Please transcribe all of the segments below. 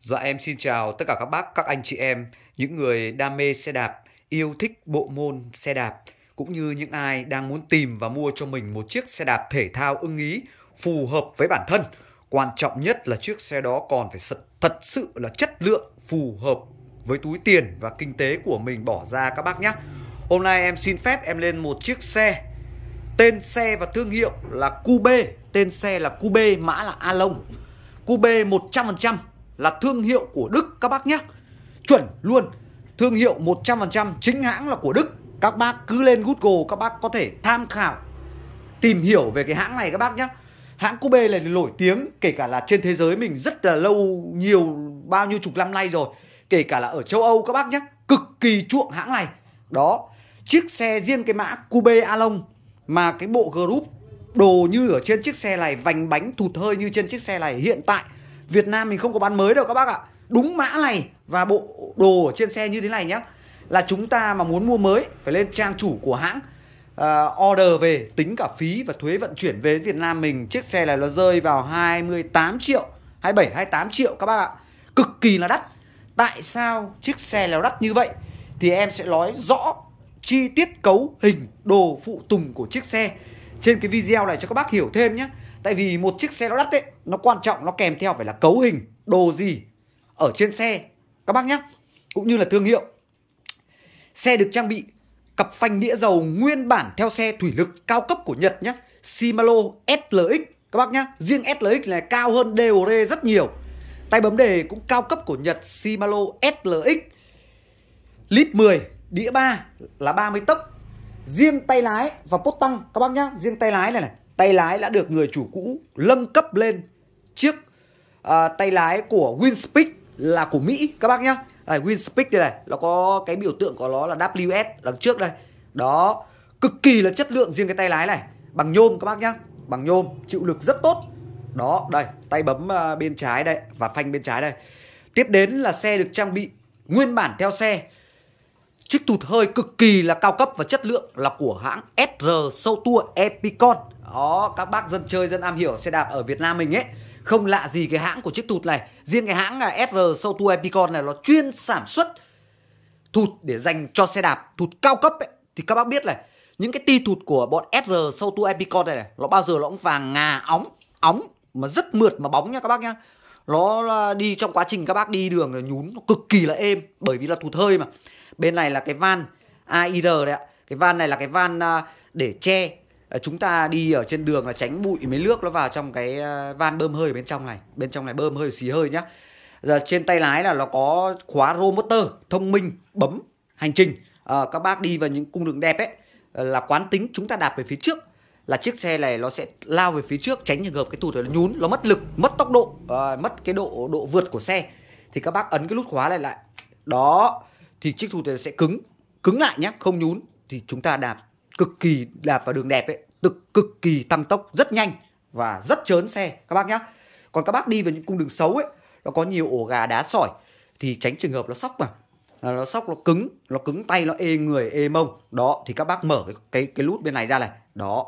dạ em xin chào tất cả các bác, các anh chị em, những người đam mê xe đạp, yêu thích bộ môn xe đạp, cũng như những ai đang muốn tìm và mua cho mình một chiếc xe đạp thể thao ưng ý, phù hợp với bản thân. Quan trọng nhất là chiếc xe đó còn phải thật sự là chất lượng, phù hợp với túi tiền và kinh tế của mình bỏ ra các bác nhé. Hôm nay em xin phép em lên một chiếc xe Tên xe và thương hiệu là Cube Tên xe là Cube, mã là Along Cube 100% là thương hiệu của Đức các bác nhé Chuẩn luôn Thương hiệu 100% chính hãng là của Đức Các bác cứ lên Google các bác có thể tham khảo Tìm hiểu về cái hãng này các bác nhé Hãng Kobe này nổi tiếng kể cả là trên thế giới mình rất là lâu nhiều bao nhiêu chục năm nay rồi Kể cả là ở châu Âu các bác nhé Cực kỳ chuộng hãng này Đó Chiếc xe riêng cái mã Kobe Along Mà cái bộ group đồ như ở trên chiếc xe này Vành bánh thụt hơi như trên chiếc xe này hiện tại Việt Nam mình không có bán mới đâu các bác ạ Đúng mã này và bộ đồ ở trên xe như thế này nhé Là chúng ta mà muốn mua mới Phải lên trang chủ của hãng uh, order về Tính cả phí và thuế vận chuyển về Việt Nam mình Chiếc xe này nó rơi vào 28 triệu 27, 28 triệu các bác ạ Cực kỳ là đắt Tại sao chiếc xe nó đắt như vậy Thì em sẽ nói rõ chi tiết cấu hình đồ phụ tùng của chiếc xe trên cái video này cho các bác hiểu thêm nhé tại vì một chiếc xe nó đắt đấy nó quan trọng nó kèm theo phải là cấu hình đồ gì ở trên xe các bác nhá, cũng như là thương hiệu xe được trang bị cặp phanh đĩa dầu nguyên bản theo xe thủy lực cao cấp của Nhật nhé Shimano SLX các bác nhá, riêng SLX này cao hơn Dore rất nhiều tay bấm đề cũng cao cấp của Nhật Shimano SLX lip 10 đĩa 3 là 30 tốc, riêng tay lái và bốt tăng các bác nhá riêng tay lái này này tay lái đã được người chủ cũ lâm cấp lên chiếc uh, tay lái của WinSpeed là của Mỹ các bác nhá. Đây WinSpeed đây này, nó có cái biểu tượng của nó là WS đằng trước đây. Đó, cực kỳ là chất lượng riêng cái tay lái này, bằng nhôm các bác nhá, bằng nhôm, chịu lực rất tốt. Đó, đây, tay bấm uh, bên trái đây và phanh bên trái đây. Tiếp đến là xe được trang bị nguyên bản theo xe chiếc tụt hơi cực kỳ là cao cấp và chất lượng là của hãng SR Sâu Epicon. Đó, các bác dân chơi dân am hiểu xe đạp ở Việt Nam mình ấy không lạ gì cái hãng của chiếc tụt này. Riêng cái hãng là SR Sâu Epicon này nó chuyên sản xuất tụt để dành cho xe đạp tụt cao cấp ấy. thì các bác biết này những cái ti tụt của bọn SR Sâu Epicon này, này nó bao giờ nó cũng vàng ngà óng óng mà rất mượt mà bóng nha các bác nhá nó đi trong quá trình các bác đi đường là nhún nó cực kỳ là êm bởi vì là thụt hơi mà bên này là cái van AIR đấy ạ cái van này là cái van à, để che à, chúng ta đi ở trên đường là tránh bụi mấy nước nó vào trong cái à, van bơm hơi ở bên trong này bên trong này bơm hơi xì hơi nhá giờ trên tay lái là nó có khóa rô motor thông minh bấm hành trình à, các bác đi vào những cung đường đẹp ấy là quán tính chúng ta đạp về phía trước là chiếc xe này nó sẽ lao về phía trước tránh trường hợp cái tụt nó nhún nó mất lực mất tốc độ à, mất cái độ độ vượt của xe thì các bác ấn cái nút khóa này lại đó thì chiếc thụt sẽ cứng cứng lại nhé không nhún thì chúng ta đạp cực kỳ đạp vào đường đẹp ấy cực cực kỳ tăng tốc rất nhanh và rất chớn xe các bác nhé còn các bác đi vào những cung đường xấu ấy nó có nhiều ổ gà đá sỏi thì tránh trường hợp nó sóc mà là nó sóc nó cứng nó cứng tay nó ê người ê mông đó thì các bác mở cái cái, cái lút bên này ra này đó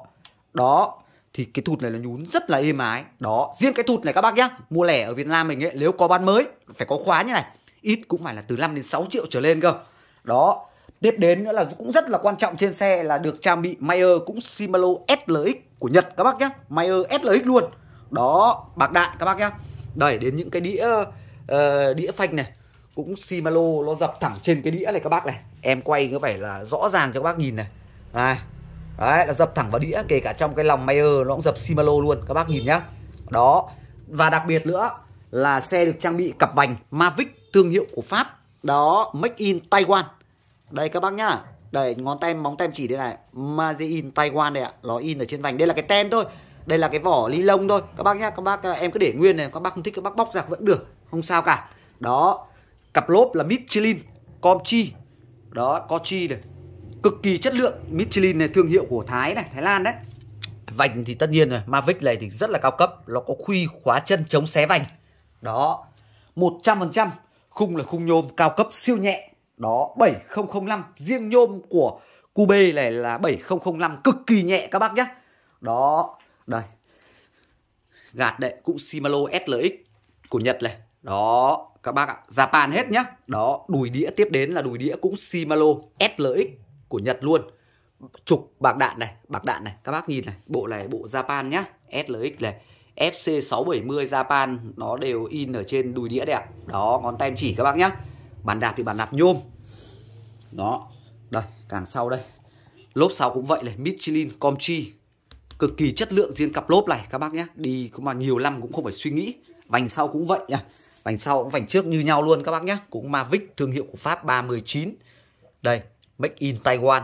đó thì cái thụt này nó nhún rất là êm ái đó riêng cái thụt này các bác nhá mua lẻ ở Việt Nam mình ấy nếu có bán mới phải có khóa như này ít cũng phải là từ 5 đến 6 triệu trở lên cơ đó tiếp đến nữa là cũng rất là quan trọng trên xe là được trang bị Mayer cũng Shimano SLX của Nhật các bác nhá Mayer SLX luôn đó bạc đạn các bác nhá đây đến những cái đĩa uh, đĩa phanh này cũng Shimano nó dập thẳng trên cái đĩa này các bác này em quay có vẻ là rõ ràng cho các bác nhìn này này đấy là dập thẳng vào đĩa kể cả trong cái lòng Mayer nó cũng dập Shimano luôn các bác nhìn nhá đó và đặc biệt nữa là xe được trang bị cặp vành Mavic thương hiệu của Pháp đó make in Taiwan đây các bác nhá đây ngón tem móng tem chỉ đây này made in Taiwan đây ạ nó in ở trên vành đây là cái tem thôi đây là cái vỏ ly lông thôi các bác nhá các bác à, em cứ để nguyên này các bác không thích các bác bóc giặc vẫn được không sao cả đó cặp lốp là Michelin Comchi đó Comchi này cực kỳ chất lượng Michelin này thương hiệu của Thái này Thái Lan đấy vành thì tất nhiên rồi Mavic này thì rất là cao cấp nó có khuy khóa chân chống xé vành đó 100% khung là khung nhôm cao cấp siêu nhẹ đó 7005 riêng nhôm của Cube này là 7005 cực kỳ nhẹ các bác nhé đó đây gạt đấy cũng Shimano SLX của Nhật này đó các bác ạ Japan hết nhá đó đùi đĩa tiếp đến là đùi đĩa cũng Shimano SLX của Nhật luôn Trục bạc đạn này, bạc đạn này Các bác nhìn này, bộ này bộ Japan nhá SLX này FC670 Japan nó đều in ở trên đùi đĩa đẹp Đó, ngón tay em chỉ các bác nhá Bàn đạp thì bàn đạp nhôm Đó, đây, càng sau đây Lốp sau cũng vậy này, Michelin Comchi Cực kỳ chất lượng riêng cặp lốp này các bác nhá Đi cũng mà nhiều năm cũng không phải suy nghĩ Vành sau cũng vậy nhá Vành sau cũng vành trước như nhau luôn các bác nhá Cũng Mavic thương hiệu của Pháp 39 Đây Make in Taiwan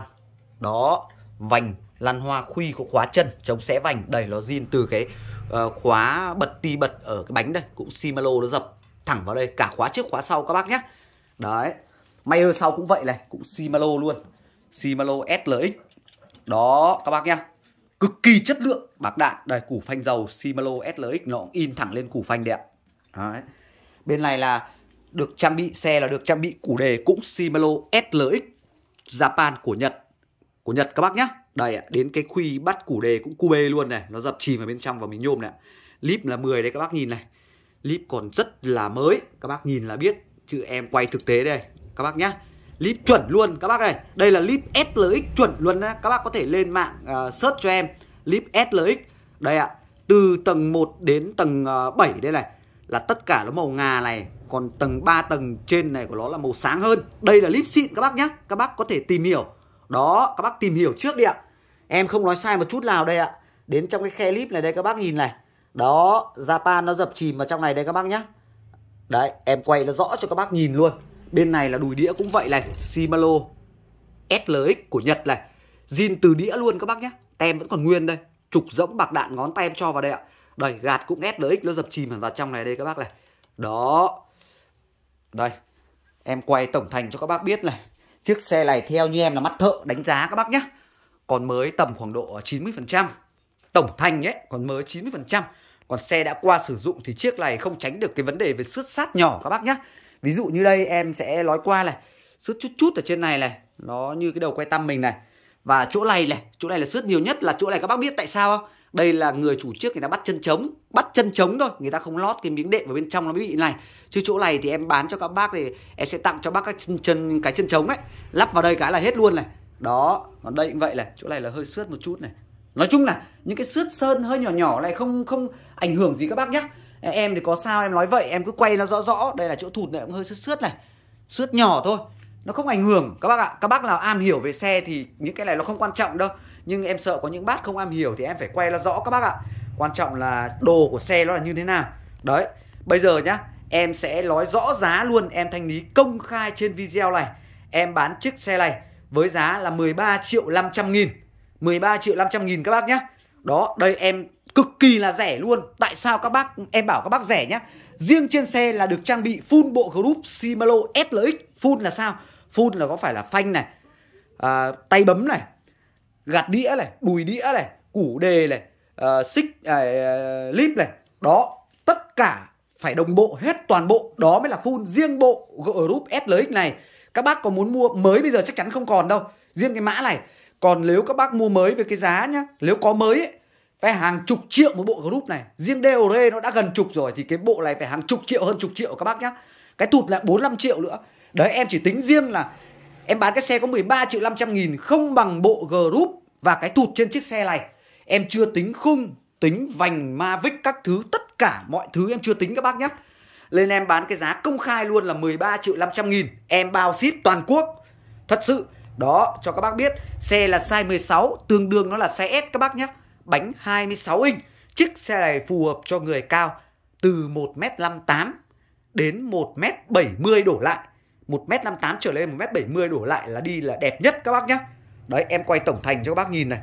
đó vành lăn hoa khuy có khóa chân chống xé vành đầy nó zin từ cái uh, khóa bật ti bật ở cái bánh đây cũng simalo nó dập thẳng vào đây cả khóa trước khóa sau các bác nhé đấy may ơ sau cũng vậy này cũng simalo luôn simalo SLX đó các bác nhé cực kỳ chất lượng bạc đạn đây củ phanh dầu simalo SLX nó in thẳng lên củ phanh đẹp đấy bên này là được trang bị xe là được trang bị củ đề cũng simalo SLX Japan của Nhật của Nhật các bác nhá đây ạ đến cái khuy bắt củ đề cũng cube luôn này nó dập chìm vào bên trong và mình nhôm này lip là 10 đấy các bác nhìn này lip còn rất là mới các bác nhìn là biết chứ em quay thực tế đây các bác nhá lip chuẩn luôn các bác này đây là lip SLX chuẩn luôn á các bác có thể lên mạng uh, search cho em lip SLX đây ạ từ tầng 1 đến tầng uh, ờ, 7 đây này là tất cả nó màu ngà này còn tầng 3 tầng trên này của nó là màu sáng hơn đây là lip xịn các bác nhé các bác có thể tìm hiểu đó các bác tìm hiểu trước đi ạ em không nói sai một chút nào đây ạ đến trong cái khe lip này đây các bác nhìn này đó Japan nó dập chìm vào trong này đây các bác nhé đấy em quay nó rõ cho các bác nhìn luôn bên này là đùi đĩa cũng vậy này simalo SLX của Nhật này zin từ đĩa luôn các bác nhé tem vẫn còn nguyên đây trục rỗng bạc đạn ngón tay em cho vào đây ạ đây gạt cũng SRX nó dập chìm vào trong này đây các bác này đó đây em quay tổng thành cho các bác biết này chiếc xe này theo như em là mắt thợ đánh giá các bác nhé còn mới tầm khoảng độ 90% tổng thành ấy còn mới 90% còn xe đã qua sử dụng thì chiếc này không tránh được cái vấn đề về xước sát nhỏ các bác nhé ví dụ như đây em sẽ nói qua này xước chút chút ở trên này này nó như cái đầu quay tăm mình này và chỗ này này chỗ này là xước nhiều nhất là chỗ này các bác biết tại sao không đây là người chủ trước người ta bắt chân trống bắt chân trống thôi người ta không lót cái miếng đệm vào bên trong nó mới bị này chứ chỗ này thì em bán cho các bác thì em sẽ tặng cho bác các chân, chân cái chân trống ấy lắp vào đây cái là hết luôn này đó còn đây cũng vậy này chỗ này là hơi xước một chút này nói chung là những cái xước sơn hơi nhỏ nhỏ này không không ảnh hưởng gì các bác nhá, em thì có sao em nói vậy em cứ quay nó rõ rõ đây là chỗ thụt này cũng hơi xước xước này xước nhỏ thôi nó không ảnh hưởng các bác ạ các bác nào am hiểu về xe thì những cái này nó không quan trọng đâu nhưng em sợ có những bác không am hiểu thì em phải quay ra rõ các bác ạ quan trọng là đồ của xe nó là như thế nào đấy bây giờ nhá em sẽ nói rõ giá luôn em thanh lý công khai trên video này em bán chiếc xe này với giá là 13 triệu 500 nghìn 13 triệu 500 nghìn các bác nhá. đó đây em cực kỳ là rẻ luôn tại sao các bác em bảo các bác rẻ nhá riêng trên xe là được trang bị full bộ group Shimano SLX full là sao full là có phải là phanh này à, tay bấm này gạt đĩa này bùi đĩa này củ đề này uh, xích uh, clip ờ, này đó tất cả phải đồng bộ hết toàn bộ đó mới là full riêng bộ group SLX này các bác có muốn mua mới bây giờ chắc chắn không còn đâu riêng cái mã này còn nếu các bác mua mới với cái giá nhá nếu có mới ấy, phải hàng chục triệu một bộ group này riêng DOR nó đã gần chục rồi thì cái bộ này phải hàng chục triệu hơn chục triệu các bác nhá cái tụt là 45 triệu nữa đấy em chỉ tính riêng là Em bán cái xe có 13 triệu 500 nghìn không bằng bộ group và cái thụt trên chiếc xe này. Em chưa tính khung, tính vành Mavic các thứ, tất cả mọi thứ em chưa tính các bác nhé. Lên em bán cái giá công khai luôn là 13 triệu 500 nghìn. Em bao ship toàn quốc. Thật sự, đó cho các bác biết, xe là size 16, tương đương nó là size S các bác nhé. Bánh 26 inch. Chiếc xe này phù hợp cho người cao từ 1m58 đến 1m70 đổ lại 1 m tám trở lên 1 m mươi đổ lại là đi là đẹp nhất các bác nhé Đấy em quay tổng thành cho các bác nhìn này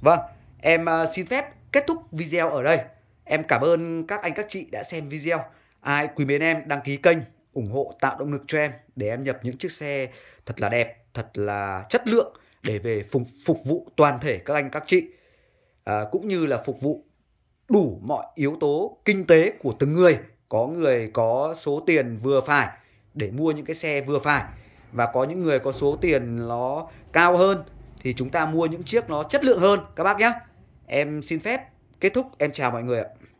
Vâng em ờ, xin phép kết thúc video ở đây Em cảm ơn các anh các chị đã xem video Ai quý mến em đăng ký kênh ủng hộ tạo động lực cho em để em nhập những chiếc xe thật là đẹp, thật là chất lượng để về phục, phục vụ toàn thể các anh các chị à, cũng như là phục vụ đủ mọi yếu tố kinh tế của từng người có người có số tiền vừa phải để mua những cái xe vừa phải và có những người có số tiền nó cao hơn thì chúng ta mua những chiếc nó chất lượng hơn các bác nhé em xin phép kết thúc em chào mọi người ạ